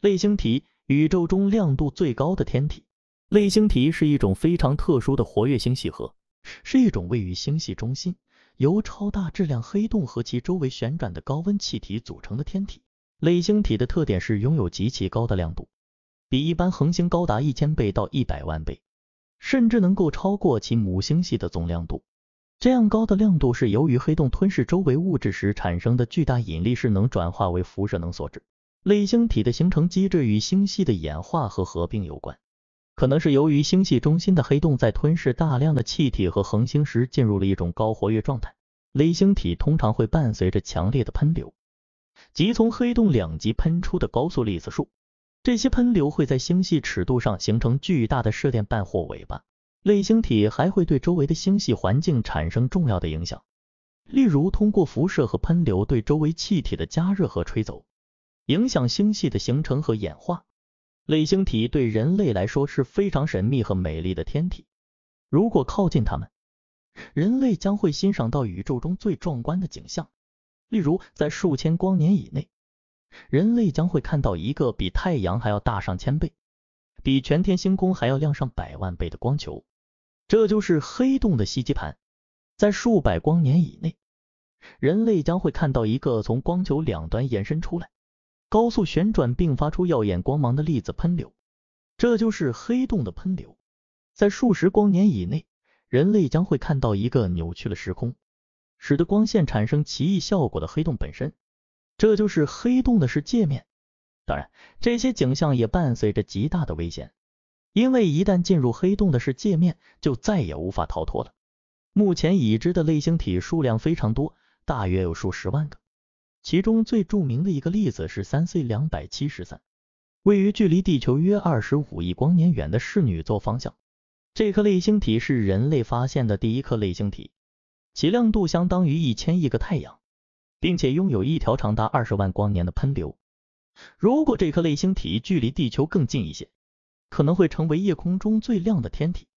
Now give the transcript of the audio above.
类星体，宇宙中亮度最高的天体。类星体是一种非常特殊的活跃星系核，是一种位于星系中心，由超大质量黑洞和其周围旋转的高温气体组成的天体。类星体的特点是拥有极其高的亮度，比一般恒星高达一千倍到一百万倍，甚至能够超过其母星系的总亮度。这样高的亮度是由于黑洞吞噬周围物质时产生的巨大引力势能转化为辐射能所致。类星体的形成机制与星系的演化和合并有关，可能是由于星系中心的黑洞在吞噬大量的气体和恒星时进入了一种高活跃状态。类星体通常会伴随着强烈的喷流，即从黑洞两极喷出的高速粒子束。这些喷流会在星系尺度上形成巨大的射电瓣或尾巴。类星体还会对周围的星系环境产生重要的影响，例如通过辐射和喷流对周围气体的加热和吹走，影响星系的形成和演化。类星体对人类来说是非常神秘和美丽的天体，如果靠近它们，人类将会欣赏到宇宙中最壮观的景象，例如在数千光年以内，人类将会看到一个比太阳还要大上千倍，比全天星空还要亮上百万倍的光球。这就是黑洞的吸积盘，在数百光年以内，人类将会看到一个从光球两端延伸出来、高速旋转并发出耀眼光芒的粒子喷流，这就是黑洞的喷流。在数十光年以内，人类将会看到一个扭曲了时空，使得光线产生奇异效果的黑洞本身，这就是黑洞的视界面。当然，这些景象也伴随着极大的危险。因为一旦进入黑洞的是界面，就再也无法逃脱了。目前已知的类星体数量非常多，大约有数十万个。其中最著名的一个例子是三 C 两百七十三，位于距离地球约二十五亿光年远的室女座方向。这颗类星体是人类发现的第一颗类星体，其亮度相当于一千亿个太阳，并且拥有一条长达二十万光年的喷流。如果这颗类星体距离地球更近一些，可能会成为夜空中最亮的天体。